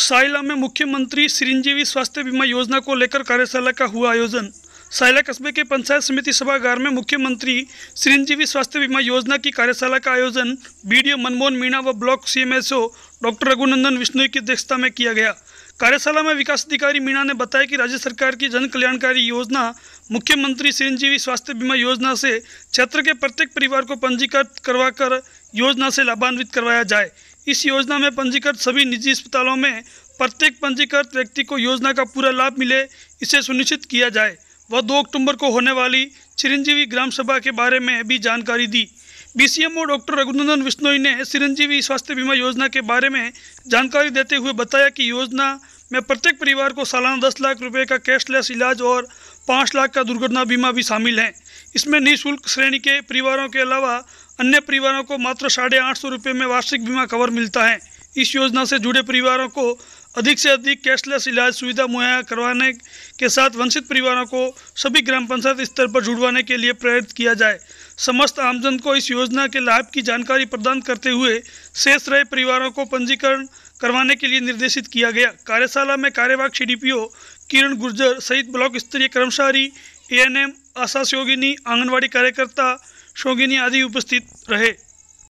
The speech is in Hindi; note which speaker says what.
Speaker 1: साइला में मुख्यमंत्री श्रीजीवी स्वास्थ्य बीमा योजना को लेकर कार्यशाला का हुआ आयोजन साइला कस्बे के पंचायत समिति सभागार में मुख्यमंत्री श्रीजीवी स्वास्थ्य बीमा योजना की कार्यशाला का आयोजन बीडीओ मनमोहन मीणा व block CMSO doctor Raghunandan Vishnu की अध्यक्षता में किया गया कार्यशाला में विकास अधिकारी मीणा ने बताया कि राज्य सरकार की जन कल्याणकारी योजना मुख्यमंत्री श्रीजीवी स्वास्थ्य बीमा योजना से क्षेत्र के प्रत्येक परिवार को पंजीकृत करवाकर योजना से लाभान्वित करवाया जाए इस योजना में पंजीकृत सभी निजी अस्पतालों में प्रत्येक पंजीकृत व्यक्ति को योजना का पूरा लाभ मिले इसे सुनिश्चित किया जाए वह 2 अक्टूबर को होने वाली चिरंजीवी ग्राम सभा के बारे में भी जानकारी दी बीसीएमओ डॉक्टर रघुनंदन विश्नोई ने चिरंजीवी स्वास्थ्य बीमा योजना के बारे में जानकारी देते हुए बताया कि योजना में प्रत्येक परिवार को सालाना दस लाख रुपए का कैशलेस इलाज और पाँच लाख का दुर्घटना बीमा भी शामिल है इसमें निःशुल्क श्रेणी के परिवारों के अलावा अन्य परिवारों को मात्र साढ़े आठ सौ रुपये में वार्षिक बीमा कवर मिलता है इस योजना से जुड़े परिवारों को अधिक से अधिक कैशलेस इलाज सुविधा मुहैया करवाने के साथ वंचित परिवारों को सभी ग्राम पंचायत स्तर पर जुड़वाने के लिए प्रेरित किया जाए समस्त आमजन को इस योजना के लाभ की जानकारी प्रदान करते हुए शेष रहे परिवारों को पंजीकरण करवाने के लिए निर्देशित किया गया कार्यशाला में कार्यवाहक सी किरण गुर्जर सहित ब्लॉक स्तरीय कर्मचारी ए एन एम आशा सहयोगिनी आंगनबाड़ी कार्यकर्ता शोगिनी आदि उपस्थित रहे